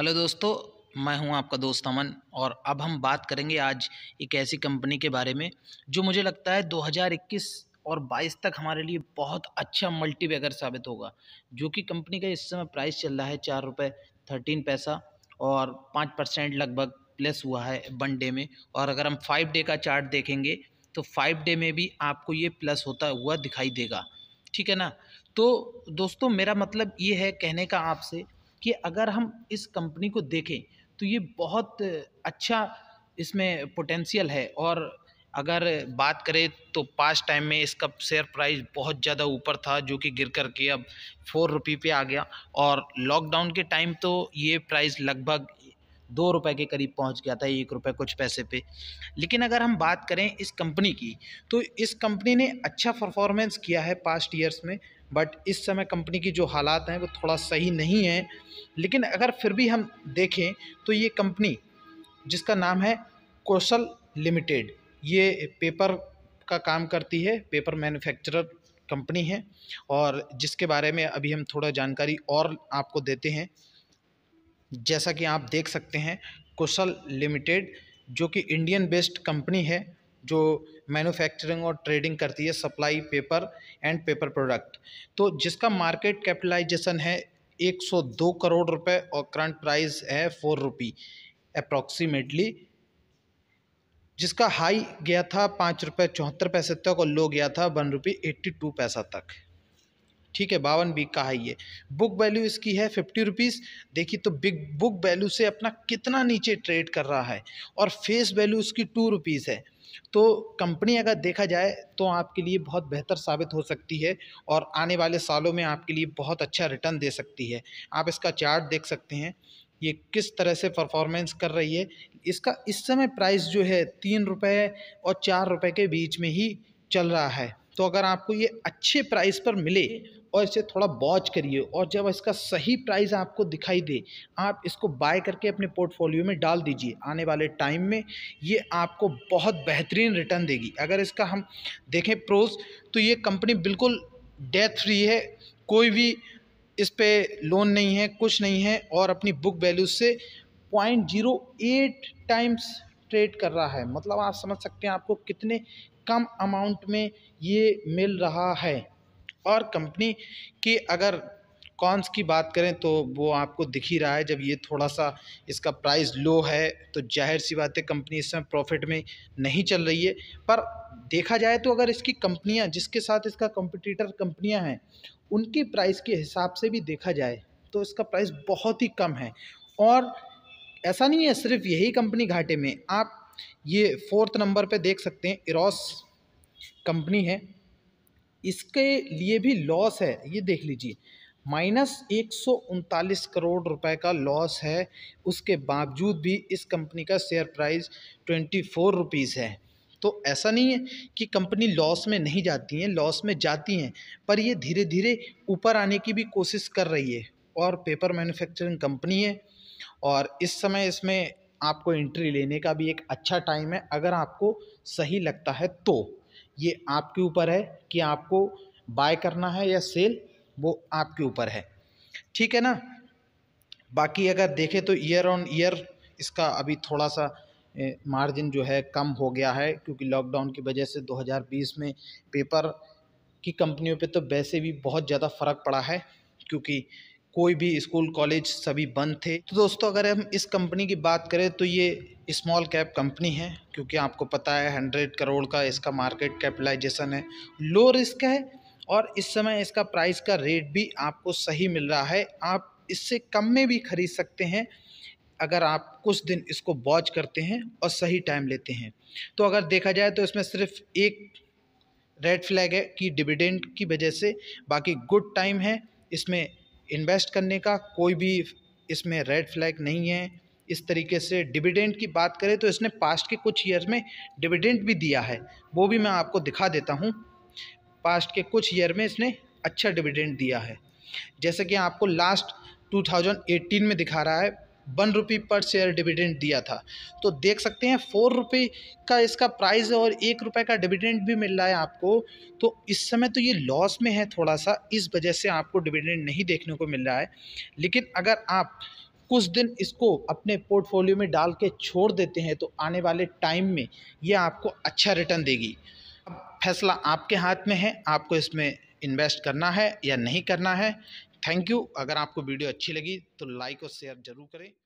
hello दोस्तों मैं हूं आपका दोस्त अमन और अब हम बात करेंगे आज एक ऐसी कंपनी के बारे में जो मुझे लगता है 2021 और 22 तक हमारे लिए बहुत अच्छा मल्टीबैगर साबित होगा जो कि कंपनी का इस समय प्राइस चल रहा है चार रुपये थर्टीन पैसा और पाँच परसेंट लगभग प्लस हुआ है वन डे में और अगर हम फाइव डे का चार्ट देखेंगे तो फाइव डे में भी आपको ये प्लस होता हुआ दिखाई देगा ठीक है ना तो दोस्तों मेरा मतलब ये है कहने का आपसे कि अगर हम इस कंपनी को देखें तो ये बहुत अच्छा इसमें पोटेंशियल है और अगर बात करें तो पास्ट टाइम में इसका शेयर प्राइस बहुत ज़्यादा ऊपर था जो कि गिर कर के अब फोर रुपये पे आ गया और लॉकडाउन के टाइम तो ये प्राइस लगभग दो रुपए के करीब पहुंच गया था एक रुपए कुछ पैसे पे लेकिन अगर हम बात करें इस कंपनी की तो इस कंपनी ने अच्छा परफॉर्मेंस किया है पास्ट ईयर्स में बट इस समय कंपनी की जो हालात हैं वो थोड़ा सही नहीं है लेकिन अगर फिर भी हम देखें तो ये कंपनी जिसका नाम है कौशल लिमिटेड ये पेपर का काम करती है पेपर मैन्युफैक्चरर कंपनी है और जिसके बारे में अभी हम थोड़ा जानकारी और आपको देते हैं जैसा कि आप देख सकते हैं कुशल लिमिटेड जो कि इंडियन बेस्ड कंपनी है जो मैन्युफैक्चरिंग और ट्रेडिंग करती है supply paper and paper product तो जिसका मार्केट कैपिटलाइजेशन है 102 करोड़ रुपए और करंट प्राइस है फोर रुपी अप्रॉक्सीमेटली जिसका हाई गया था पाँच रुपये चौहत्तर पैसे तक और लो गया था वन रुपी एट्टी टू पैसा तक ठीक है बावन वीक का है ये बुक वैल्यू इसकी है फिफ्टी रुपीज़ देखिए तो बिग बुक वैल्यू से अपना कितना नीचे ट्रेड कर रहा है और फेस वैल्यू उसकी टू रुपीज़ है तो कंपनी अगर देखा जाए तो आपके लिए बहुत बेहतर साबित हो सकती है और आने वाले सालों में आपके लिए बहुत अच्छा रिटर्न दे सकती है आप इसका चार्ट देख सकते हैं ये किस तरह से परफॉर्मेंस कर रही है इसका इस समय प्राइस जो है तीन रुपये और चार रुपये के बीच में ही चल रहा है तो अगर आपको ये अच्छे प्राइस पर मिले और इसे थोड़ा वॉच करिए और जब इसका सही प्राइस आपको दिखाई दे आप इसको बाय करके अपने पोर्टफोलियो में डाल दीजिए आने वाले टाइम में ये आपको बहुत बेहतरीन रिटर्न देगी अगर इसका हम देखें प्रोस तो ये कंपनी बिल्कुल डेथ फ्री है कोई भी इस पर लोन नहीं है कुछ नहीं है और अपनी बुक वैल्यू से point zero eight times trade कर रहा है मतलब आप समझ सकते हैं आपको कितने कम अमाउंट में ये मिल रहा है और कंपनी के अगर कॉन्स की बात करें तो वो आपको दिख ही रहा है जब ये थोड़ा सा इसका प्राइस लो है तो जाहिर सी बात है कंपनी इस समय प्रॉफिट में नहीं चल रही है पर देखा जाए तो अगर इसकी कंपनियां जिसके साथ इसका कंपटीटर कंपनियां हैं उनकी प्राइस के हिसाब से भी देखा जाए तो इसका प्राइस बहुत ही कम है और ऐसा नहीं है सिर्फ यही कंपनी घाटे में आप ये फोर्थ नंबर पे देख सकते हैं इरास कंपनी है इसके लिए भी लॉस है ये देख लीजिए माइनस एक करोड़ रुपए का लॉस है उसके बावजूद भी इस कंपनी का share price twenty four rupees है तो ऐसा नहीं है कि कंपनी लॉस में नहीं जाती हैं लॉस में जाती हैं पर ये धीरे धीरे ऊपर आने की भी कोशिश कर रही है और पेपर मैन्युफैक्चरिंग कंपनी है और इस समय इसमें आपको एंट्री लेने का भी एक अच्छा टाइम है अगर आपको सही लगता है तो ये आपके ऊपर है कि आपको बाय करना है या सेल वो आपके ऊपर है ठीक है ना बाकी अगर देखें तो ईयर ऑन ईयर इसका अभी थोड़ा सा मार्जिन जो है कम हो गया है क्योंकि लॉकडाउन की वजह से 2020 में पेपर की कंपनियों पे तो वैसे भी बहुत ज़्यादा फ़र्क पड़ा है क्योंकि कोई भी स्कूल कॉलेज सभी बंद थे तो दोस्तों अगर हम इस कंपनी की बात करें तो ये स्मॉल कैप कंपनी है क्योंकि आपको पता है हंड्रेड करोड़ का इसका मार्केट कैपिटलाइजेशन है लो रिस्क है और इस समय इसका प्राइस का रेट भी आपको सही मिल रहा है आप इससे कम में भी खरीद सकते हैं अगर आप कुछ दिन इसको वॉच करते हैं और सही टाइम लेते हैं तो अगर देखा जाए तो इसमें सिर्फ एक रेड फ्लैग है कि डिविडेंड की वजह से बाकी गुड टाइम है इसमें इन्वेस्ट करने का कोई भी इसमें रेड फ्लैग नहीं है इस तरीके से डिविडेंड की बात करें तो इसने पास्ट के कुछ ईयर्स में डिविडेंड भी दिया है वो भी मैं आपको दिखा देता हूँ पास्ट के कुछ ईयर में इसने अच्छा डिविडेंड दिया है जैसे कि आपको लास्ट 2018 में दिखा रहा है वन रुपी पर शेयर डिविडेंड दिया था तो देख सकते हैं फोर रुपये का इसका प्राइस और एक रुपये का डिविडेंड भी मिल रहा है आपको तो इस समय तो ये लॉस में है थोड़ा सा इस वजह से आपको डिविडेंड नहीं देखने को मिल रहा है लेकिन अगर आप कुछ दिन इसको अपने पोर्टफोलियो में डाल के छोड़ देते हैं तो आने वाले टाइम में ये आपको अच्छा रिटर्न देगी अब फैसला आपके हाथ में है आपको इसमें इन्वेस्ट करना है या नहीं करना है थैंक यू अगर आपको वीडियो अच्छी लगी तो लाइक और शेयर ज़रूर करें